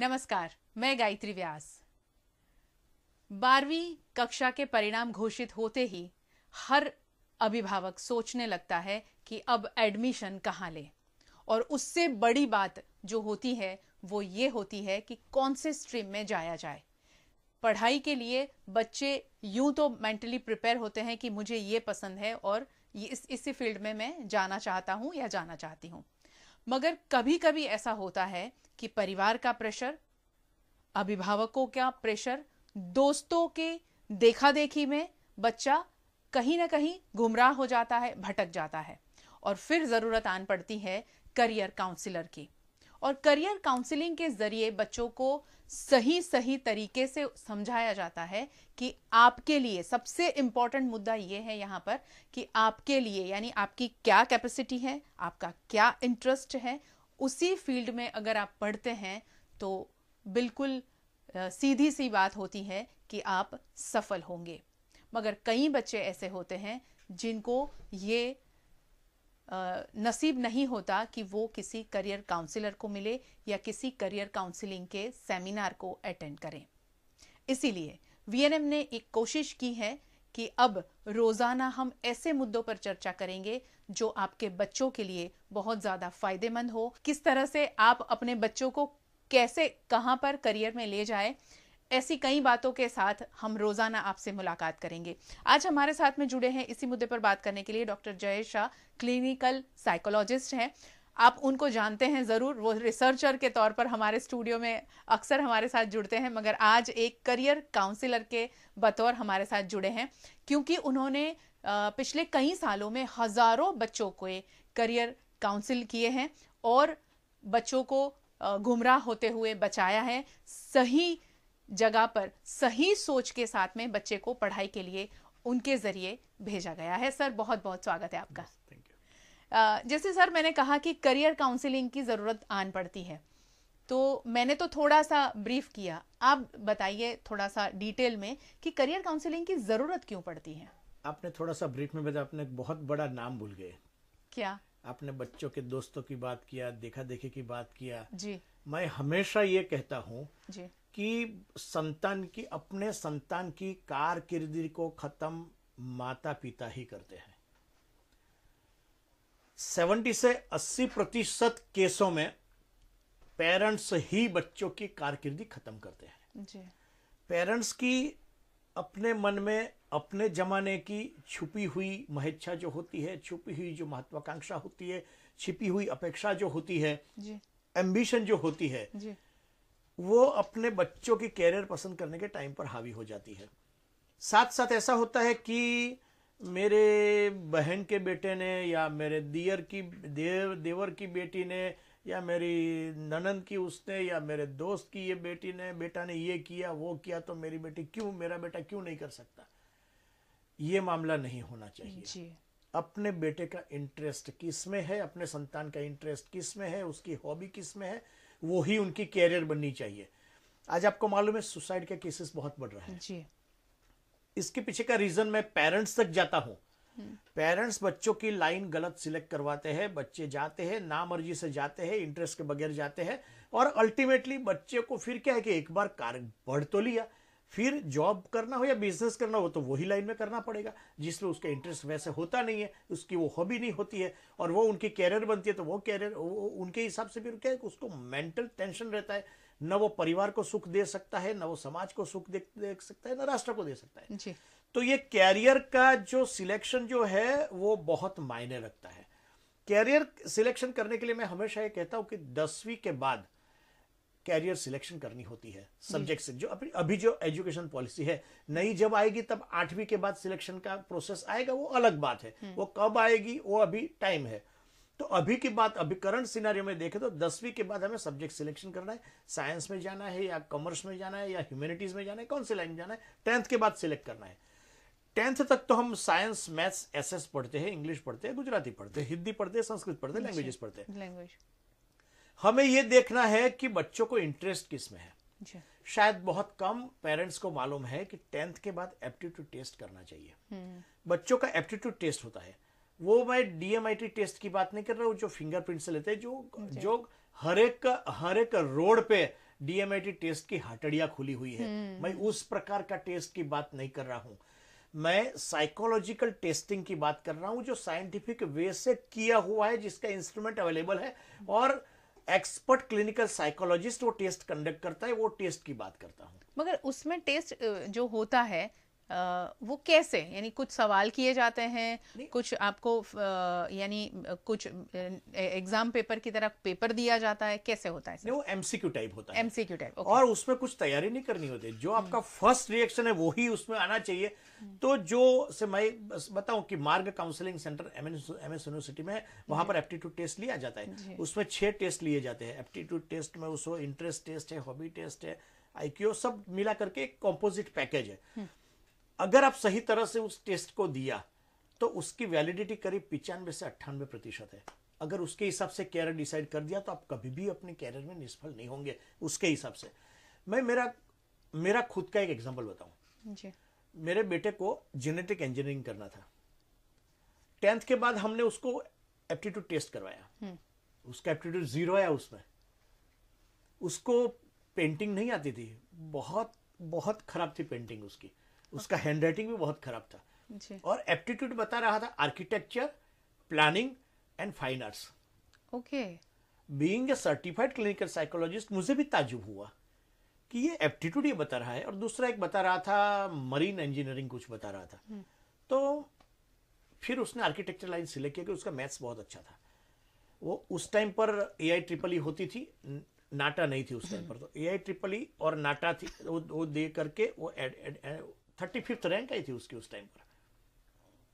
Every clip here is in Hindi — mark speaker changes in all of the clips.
Speaker 1: नमस्कार मैं गायत्री व्यास बारहवीं कक्षा के परिणाम घोषित होते ही हर अभिभावक सोचने लगता है कि अब एडमिशन कहाँ ले और उससे बड़ी बात जो होती है वो ये होती है कि कौन से स्ट्रीम में जाया जाए पढ़ाई के लिए बच्चे यूं तो मेंटली प्रिपेयर होते हैं कि मुझे ये पसंद है और इस इसी फील्ड में मैं जाना चाहता हूँ या जाना चाहती हूँ मगर कभी कभी ऐसा होता है कि परिवार का प्रेशर अभिभावकों का प्रेशर दोस्तों के देखा देखी में बच्चा कहीं ना कहीं गुमराह हो जाता है भटक जाता है और फिर ज़रूरत आन पड़ती है करियर काउंसिलर की और करियर काउंसिलिंग के जरिए बच्चों को सही सही तरीके से समझाया जाता है कि आपके लिए सबसे इंपॉर्टेंट मुद्दा ये है यहाँ पर कि आपके लिए यानी आपकी क्या कैपेसिटी है आपका क्या इंटरेस्ट है उसी फील्ड में अगर आप पढ़ते हैं तो बिल्कुल सीधी सी बात होती है कि आप सफल होंगे मगर कई बच्चे ऐसे होते हैं जिनको ये नसीब नहीं होता कि वो किसी करियर काउंसलर को मिले या किसी करियर काउंसलिंग के सेमिनार को अटेंड करें इसीलिए वीएनएम ने एक कोशिश की है कि अब रोज़ाना हम ऐसे मुद्दों पर चर्चा करेंगे जो आपके बच्चों के लिए बहुत ज़्यादा फायदेमंद हो किस तरह से आप अपने बच्चों को कैसे कहाँ पर करियर में ले जाए ऐसी कई बातों के साथ हम रोजाना आपसे मुलाकात करेंगे आज हमारे साथ में जुड़े हैं इसी मुद्दे पर बात करने के लिए डॉक्टर जय शाह क्लिनिकल साइकोलॉजिस्ट हैं आप उनको जानते हैं ज़रूर वो रिसर्चर के तौर पर हमारे स्टूडियो में अक्सर हमारे साथ जुड़ते हैं मगर आज एक करियर काउंसिलर के बतौर हमारे साथ जुड़े हैं क्योंकि उन्होंने पिछले कई सालों में हज़ारों बच्चों को करियर काउंसिल किए हैं और बच्चों को गुमराह होते हुए बचाया है सही जगह पर सही सोच के साथ में बच्चे को पढ़ाई के लिए उनके ज़रिए भेजा गया है सर बहुत बहुत स्वागत है आपका जैसे सर मैंने कहा कि करियर काउंसिलिंग की ज़रूरत आन पड़ती है तो मैंने तो थोड़ा सा ब्रीफ किया आप बताइए थोड़ा सा डिटेल में कि करियर काउंसिलिंग की ज़रूरत क्यों पड़ती है
Speaker 2: आपने थोड़ा सा ब्रीफ में बताया आपने एक बहुत बड़ा नाम भूल गए क्या आपने बच्चों के दोस्तों की बात किया देखा देखी की बात किया जी मैं हमेशा ये कहता हूँ कि संतान की अपने संतान की कारकिर्दी को खत्म माता पिता ही करते हैं 70 से 80 प्रतिशत केसों में पेरेंट्स ही बच्चों की कारकिर्दी खत्म करते हैं पेरेंट्स की अपने मन में अपने जमाने की छुपी हुई महेच्छा जो होती है छुपी हुई जो महत्वाकांक्षा होती है छिपी हुई अपेक्षा जो होती है एम्बिशन जो होती है वो अपने बच्चों की कैरियर पसंद करने के टाइम पर हावी हो जाती है साथ साथ ऐसा होता है कि मेरे बहन के बेटे ने या मेरे दियर की देव देवर की बेटी ने या मेरी ननंद की उसने या मेरे दोस्त की ये बेटी ने बेटा ने ये किया वो किया तो मेरी बेटी क्यों मेरा बेटा क्यों नहीं कर सकता ये मामला नहीं होना चाहिए जी। अपने बेटे का इंटरेस्ट किस में है अपने संतान का इंटरेस्ट किस में है उसकी हॉबी किस में है वो ही उनकी कैरियर बननी चाहिए आज आपको मालूम है सुसाइड के केसेस बहुत बढ़ रहे हैं जी इसके पीछे का रीजन मैं पेरेंट्स तक जाता हूँ पेरेंट्स बच्चों की लाइन गलत सिलेक्ट करवाते हैं बच्चे जाते हैं नामर्जी से जाते हैं इंटरेस्ट के बगैर जाते हैं और अल्टीमेटली बच्चे को फिर क्या है कि एक बार कार्य बढ़ तो लिया फिर जॉब करना हो या बिजनेस करना हो तो वही लाइन में करना पड़ेगा जिसमें उसका इंटरेस्ट वैसे होता नहीं है उसकी वो हॉबी नहीं होती है और वो उनकी कैरियर बनती है तो वो कैरियर उनके हिसाब से फिर क्या है उसको मेंटल टेंशन रहता है न वो परिवार को सुख दे सकता है न वो समाज को सुख दे, दे सकता है न राष्ट्र को दे सकता है तो ये कैरियर का जो सिलेक्शन जो है वो बहुत मायने रखता है कैरियर सिलेक्शन करने के लिए मैं हमेशा ये कहता हूं कि दसवीं के बाद कैरियर सिलेक्शन करनी होती है सब्जेक्ट हम्म। से जो अभी अभी जो एजुकेशन पॉलिसी है नई जब आएगी तब आठवीं के बाद सिलेक्शन का प्रोसेस आएगा वो अलग बात है हम्म। वो कब आएगी वो अभी टाइम है तो अभी की बात अभी करंट सिनारियो में देखें तो दसवीं के बाद हमें सब्जेक्ट सिलेक्शन करना है साइंस में जाना है या कॉमर्स में जाना है या ह्यूमैनिटीज में जाना है कौन सी लाइन में जाना है टेंथ के बाद सिलेक्ट करना है टेंथ तक तो हम साइंस मैथ्स एस एस पढ़ते हैं इंग्लिश पढ़ते हैं गुजराती पढ़ते हैं हिंदी पढ़ते हैं संस्कृत पढ़ते हैं लैंग्वेजेस पढ़ते हैं लैंग्वेज हमें ये देखना है कि बच्चों को इंटरेस्ट किस में
Speaker 1: है
Speaker 2: शायद बहुत कम पेरेंट्स को मालूम है कि टेंथ के बाद एप्टीट्यूड टेस्ट करना चाहिए हम्म। बच्चों का एप्टीट्यूड टेस्ट होता है वो मैं डीएमआईटी टेस्ट की बात नहीं कर रहा हूँ जो फिंगरप्रिंट से लेते हैं जो जो हर एक हर एक रोड पे डीएमआईटी टेस्ट की हटड़िया खुली हुई है हम्म। मैं उस प्रकार का टेस्ट की बात नहीं कर रहा हूँ मैं साइकोलॉजिकल टेस्टिंग की बात कर रहा हूं जो साइंटिफिक वे से किया हुआ है जिसका इंस्ट्रूमेंट अवेलेबल है और एक्सपर्ट क्लिनिकल साइकोलॉजिस्ट वो टेस्ट कंडक्ट करता है वो टेस्ट की बात करता हूँ
Speaker 1: मगर उसमें टेस्ट जो होता है वो कैसे यानी कुछ सवाल किए जाते हैं कुछ आपको यानी कुछ एग्जाम पेपर की तरह पेपर दिया जाता है कैसे होता है
Speaker 2: वो एमसीक्यू टाइप होता है एमसीक्यू टाइप और उसमें कुछ तैयारी नहीं करनी होती जो हम्म। आपका फर्स्ट रिएक्शन है वो ही उसमें आना चाहिए हम्म। तो जो से मैं बताऊं कि Marg counselling centre M S university में वहां पर एप्टीट्यूड टेस्ट लिया जाता है उसमें छह टेस्ट लिए जाते हैं एप्टीट्यूड टेस्ट में उसको इंटरेस्ट टेस्ट है हॉबी टेस्ट है आईक्यू सब मिला करके एक कॉम्पोजिट पैकेज है हम्म। अगर आप सही तरह से उस टेस्ट को दिया तो उसकी वैलिडिटी करीब पिचानवे से अट्ठानवे प्रतिशत है अगर उसके हिसाब से कैरियर डिसाइड कर दिया तो आप कभी भी अपने कैरियर में निष्फल नहीं होंगे उसके हिसाब से मैं मेरा मेरा खुद का एक एग्जाम्पल
Speaker 1: बताऊं
Speaker 2: मेरे बेटे को जेनेटिक इंजीनियरिंग करना था टेंथ के बाद हमने उसको एप्टीट्यूड टेस्ट करवाया
Speaker 1: हम्म।
Speaker 2: उसका एप्टीट्यूड जीरो आया उसमें उसको पेंटिंग नहीं आती थी बहुत बहुत खराब थी पेंटिंग उसकी उसका हैंड राइटिंग भी बहुत खराब था जी। और एप्टीट्यूड बता रहा था architecture planning and fine arts okay being a certified clinical psychologist मुझे भी ताजुब हुआ कि ये एप्टीट्यूड ये बता रहा है और दूसरा एक बता रहा था मरीन इंजीनियरिंग कुछ बता रहा था हुँ. हम्म। तो फिर उसने आर्किटेक्चर लाइन सिलेक्ट किया कि उसका मैथ्स बहुत अच्छा था वो उस टाइम पर ए आई ट्रिपल ई होती थी नाटा नहीं थी उस टाइम हम्म। पर तो ए आई ट्रिपल ई और नाटा थी वो, वो दे करके वो एड, एड, एड, थर्टी फिफ्थ रैंक आई थी उसकी उस टाइम पर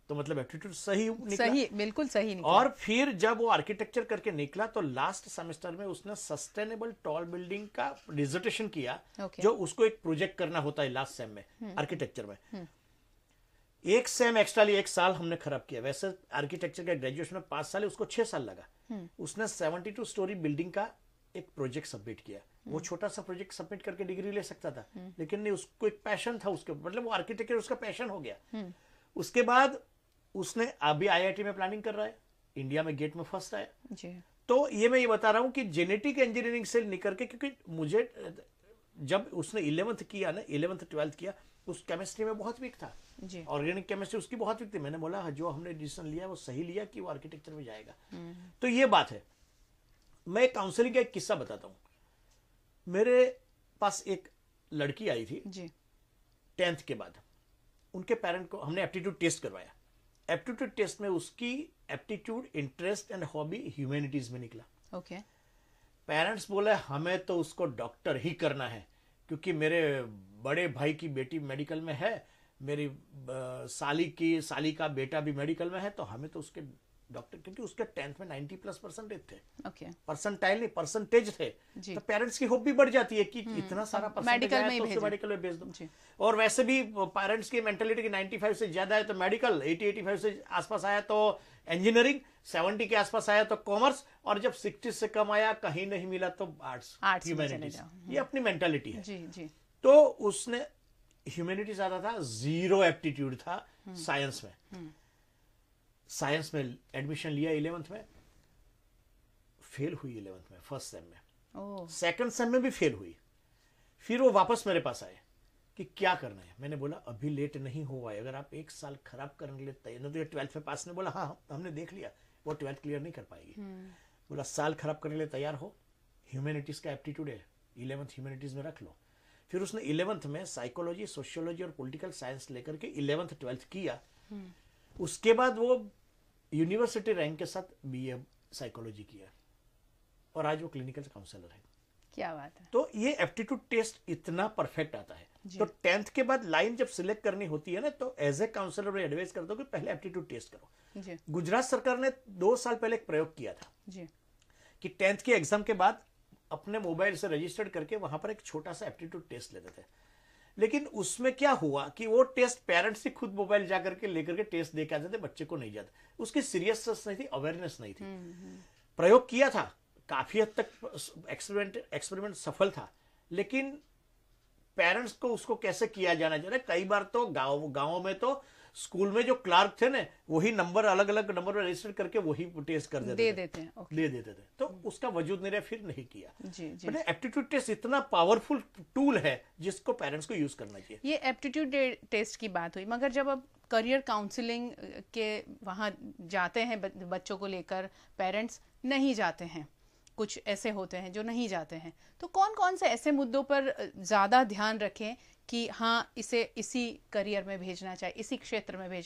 Speaker 2: तो मतलब एप्टीट्यूड सही निकला सही
Speaker 1: बिल्कुल सही निकला और
Speaker 2: फिर जब वो आर्किटेक्चर करके निकला तो लास्ट सेमेस्टर में उसने सस्टेनेबल टॉल बिल्डिंग का डिजर्टेशन किया okay. जो उसको एक प्रोजेक्ट करना होता है लास्ट सेम में आर्किटेक्चर हम्म। में
Speaker 1: हम्म।
Speaker 2: एक सेम एक्स्ट्रा एक साल हमने खराब किया वैसे आर्किटेक्चर का ग्रेजुएशन में पांच साल उसको छह साल लगा हम्म। उसने सेवेंटी स्टोरी बिल्डिंग का एक प्रोजेक्ट सबमिट किया वो हम्म। छोटा सा प्रोजेक्ट सबमिट करके डिग्री ले सकता था हम्म। लेकिन नहीं उसको एक पैशन था उसके मतलब वो आर्किटेक्चर उसका पैशन हो गया हम्म। उसके बाद उसने अभी आईआईटी में प्लानिंग कर रहा है इंडिया में गेट में फर्स्ट आया तो ये मैं ये बता रहा हूँ कि जेनेटिक इंजीनियरिंग से निकल के क्योंकि मुझे जब उसने इलेवंथ किया ना इलेवंथ ट्वेल्थ किया उस केमिस्ट्री में बहुत वीक था ऑर्गेनिक केमिस्ट्री उसकी बहुत वीक थी मैंने बोला हाँ, जो हमने डिसीजन लिया वो सही लिया कि वो आर्किटेक्चर में जाएगा तो ये बात है मैं काउंसलिंग का एक किस्सा बताता हूँ मेरे पास एक लड़की आई थी जी टेंथ के बाद उनके पेरेंट को हमने एप्टीट्यूड टेस्ट करवाया एप्टीट्यूड टेस्ट में उसकी aptitude interest and hobby humanities में निकला ओके पेरेंट्स बोले हमें तो उसको डॉक्टर ही करना है क्योंकि मेरे बड़े भाई की बेटी मेडिकल में है मेरी साली की साली का बेटा भी मेडिकल में है तो हमें तो उसके डॉक्टर क्योंकि उसके टेंथ में नाइनटी प्लस परसेंटेज थे ओके okay. परसेंटाइल नहीं परसेंटेज थे तो पेरेंट्स की होप भी बढ़ जाती है कि हम्म, इतना सारा मेडिकल में तो मेडिकल में भेज दो और वैसे भी पेरेंट्स की मेंटेलिटी की फाइव से ज्यादा है तो मेडिकल एटी एटी फाइव से आसपास आया तो इंजीनियरिंग सेवेंटी के आसपास आया तो कॉमर्स और जब सिक्सटी से कम आया कहीं नहीं मिला तो आर्ट्स ह्यूमैनिटीज ये अपनी मेंटेलिटी है तो उसने ह्यूमैनिटीज आता था जीरो एप्टीट्यूड था साइंस हम्म। में हम्म। साइंस में एडमिशन लिया इलेवंथ में फेल हुई इलेवंथ में फर्स्ट सेम
Speaker 1: में
Speaker 2: सेकंड सेम में भी फेल हुई फिर वो वापस मेरे पास आए कि क्या करना है मैंने बोला अभी लेट नहीं हुआ है अगर आप एक साल खराब करने के लिए तैयार तो ट्वेल्थ में पास ने बोला हाँ, हाँ हमने देख लिया वो ट्वेल्थ क्लियर नहीं कर पाएगी hmm. बोला साल खराब करने के लिए तैयार हो ह्यूमैनिटीज़ का एप्टीट्यूड है इलेवंथ ह्यूमैनिटीज़ में रख लो फिर उसने इलेवंथ में साइकोलॉजी सोशियोलॉजी और पॉलिटिकल साइंस लेकर के इलेवंथ ट्वेल्थ किया hmm. उसके बाद वो यूनिवर्सिटी रैंक के साथ बी ए साइकोलॉजी किया और आज वो क्लिनिकल काउंसलर है क्या बात है तो ये एप्टीट्यूड टेस्ट इतना परफेक्ट आता है तो टेंथ के बाद लाइन जब सिलेक्ट करनी होती है ना तो एज ए काउंसलर मैं एडवाइस करता हूँ कि पहले एप्टीट्यूड टेस्ट
Speaker 1: करो
Speaker 2: गुजरात सरकार ने दो साल पहले एक प्रयोग किया था जी। कि टेंथ के एग्जाम के बाद अपने मोबाइल से रजिस्टर्ड करके वहां पर एक छोटा सा एप्टीट्यूड टेस्ट लेते थे लेकिन उसमें क्या हुआ कि वो टेस्ट पेरेंट्स ही खुद मोबाइल जा करके लेकर के टेस्ट दे के आ जाते बच्चे को नहीं जाते उसकी सीरियसनेस नहीं थी अवेयरनेस नहीं थी हम्म, हम्म। प्रयोग किया था काफी हद तक एक्सपेरिमेंट एक्सपेरिमेंट सफल था लेकिन पेरेंट्स को उसको कैसे किया जाना चाहिए कई बार तो गांव गाँव में तो स्कूल में जो क्लार्क थे ना वही नंबर अलग अलग नंबर पर रजिस्टर करके वही टेस्ट कर देते दे देते हैं दे देते थे तो उसका वजूद निर्णय फिर नहीं किया जी जी एप्टीट्यूड टेस्ट इतना पावरफुल टूल है जिसको पेरेंट्स को यूज करना चाहिए
Speaker 1: ये एप्टीट्यूड टेस्ट की बात हुई मगर जब अब करियर काउंसलिंग के वहाँ जाते हैं बच्चों को लेकर पेरेंट्स नहीं जाते हैं कुछ ऐसे होते हैं जो नहीं जाते हैं तो कौन कौन से ऐसे मुद्दों पर ज़्यादा ध्यान रखें कि हाँ इसे इसी करियर में भेजना चाहिए इसी क्षेत्र में भेजना